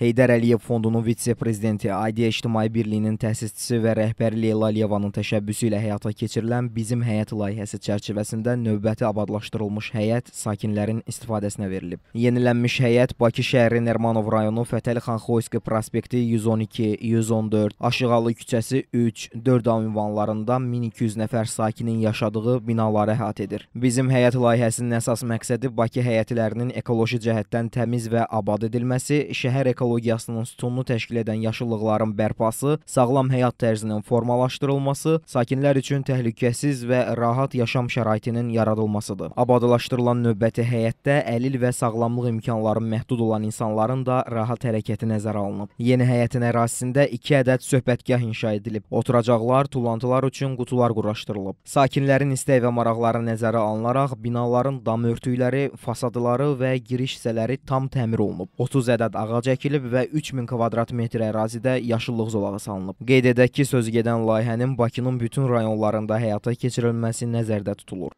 Heydər Əliyev Fondunun vitse-prezidenti Aidiyə İctimai Birliyinin təsisçisi və rəhbəri Leyla Əliyevanın təşəbbüsü ilə həyata keçirilən Bizim Həyat layihəsi çərçivəsində növbəti abadlaşdırılmış həyət sakinlərin istifadəsinə verilib. Yenilənmiş həyət Bakı şəhəri Nermanov rayonu Fətəli xan Xoyski prospekti 112, 114, Aşığalı küçəsi 3, 4 ünvanlarında 1200 nəfər sakinin yaşadığı binaları əhatə edir. Bizim Həyat layihəsinin əsas məqsədi Bakı həyətlərinin ekoloji cəhətdən təmiz və abad edilməsi, şəhər ekoloji ekologiyasının sütununu təşkil edən yaşıllıqların bərpası, sağlam həyat tərzinin formalaşdırılması, sakinlər üçün təhlükəsiz və rahat yaşam şəraitinin yaradılmasıdır. Abadlaşdırılan növbəti həyətdə əlil və sağlamlıq imkanları məhdud olan insanların da rahat hərəkəti nəzərə alınıb. Yeni həyətin ərazisində 2 ədəd söhbətgah inşa edilib. Oturacaqlar, tullantılar üçün qutular quraşdırılıb. Sakinlərin istəyi və maraqları nəzərə alınaraq binaların dam örtükləri, fasadları və giriş hissələri tam təmir olunub. 30 ədəd ağac əkilib edilib və 3000 kvadrat metr ərazidə yaşıllıq zolağı salınıb. Qeyd edək ki, sözü gedən layihənin Bakının bütün rayonlarında həyata keçirilməsi nəzərdə tutulur.